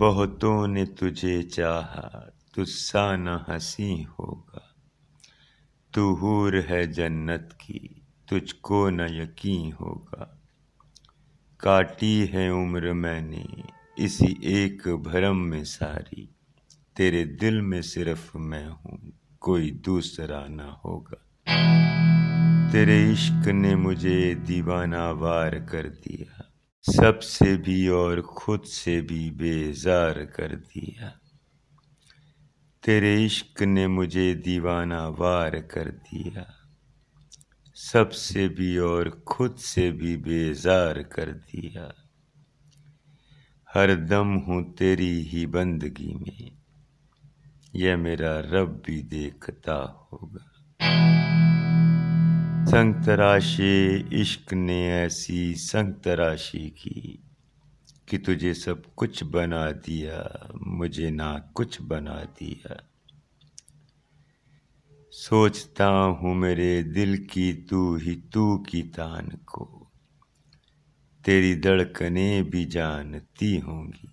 बहुतों ने तुझे चाहा तुस्सा न हसी होगा तू हूर है जन्नत की तुझको न यकीन होगा काटी है उम्र मैंने इसी एक भरम में सारी तेरे दिल में सिर्फ मैं हूँ कोई दूसरा ना होगा तेरे इश्क ने मुझे दीवाना वार कर दिया सबसे भी और खुद से भी बेजार कर दिया तेरे इश्क ने मुझे दीवाना वार कर दिया सबसे भी और खुद से भी बेजार कर दिया हर दम हूँ तेरी ही बंदगी में यह मेरा रब भी देखता होगा संतराशी इश्क ने ऐसी संग की कि तुझे सब कुछ बना दिया मुझे ना कुछ बना दिया सोचता हूँ मेरे दिल की तू ही तू की तान को तेरी धड़कने भी जानती होंगी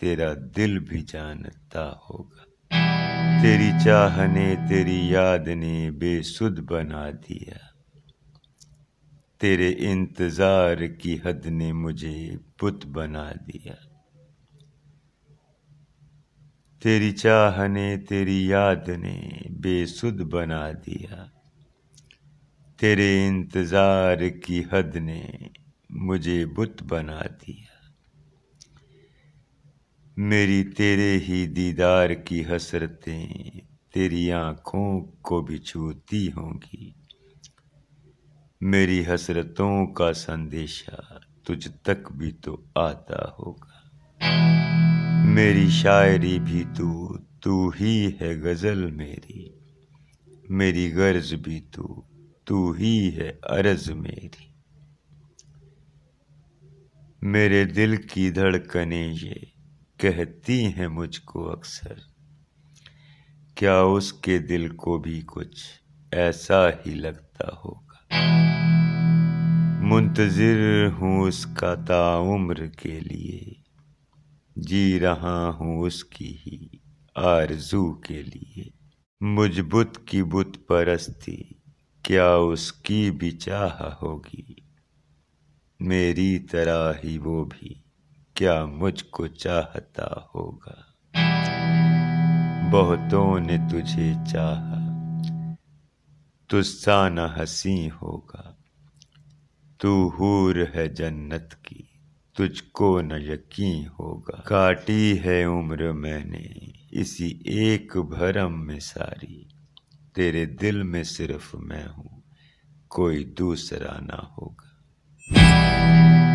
तेरा दिल भी जानता होगा तेरी चाह ने तेरी याद ने बेसुध बना दिया तेरे इंतज़ार की हद ने मुझे बुत बना दिया तेरी चाह ने तेरी याद ने बेसुध बना दिया तेरे इंतज़ार की हद ने मुझे बुत बना दिया मेरी तेरे ही दीदार की हसरतें तेरी आँखों को भी छूती होंगी मेरी हसरतों का संदेशा तुझ तक भी तो आता होगा मेरी शायरी भी तू तो, तू ही है गज़ल मेरी मेरी गर्ज भी तू तो, तू ही है अरज मेरी मेरे दिल की धड़कने ये कहती हैं मुझको अक्सर क्या उसके दिल को भी कुछ ऐसा ही लगता होगा मुंतज़िर हूँ उसका ताउम्र के लिए जी रहा हूँ उसकी ही आरजू के लिए मुझ बुत की बुत परस्ती क्या उसकी भी चाह होगी मेरी तरह ही वो भी क्या मुझको चाहता होगा बहुतों ने तुझे चाहा तुस्सा न हसी होगा तू हूर है जन्नत की तुझको न यकीन होगा काटी है उम्र मैंने इसी एक भरम में सारी तेरे दिल में सिर्फ मैं हूँ कोई दूसरा ना होगा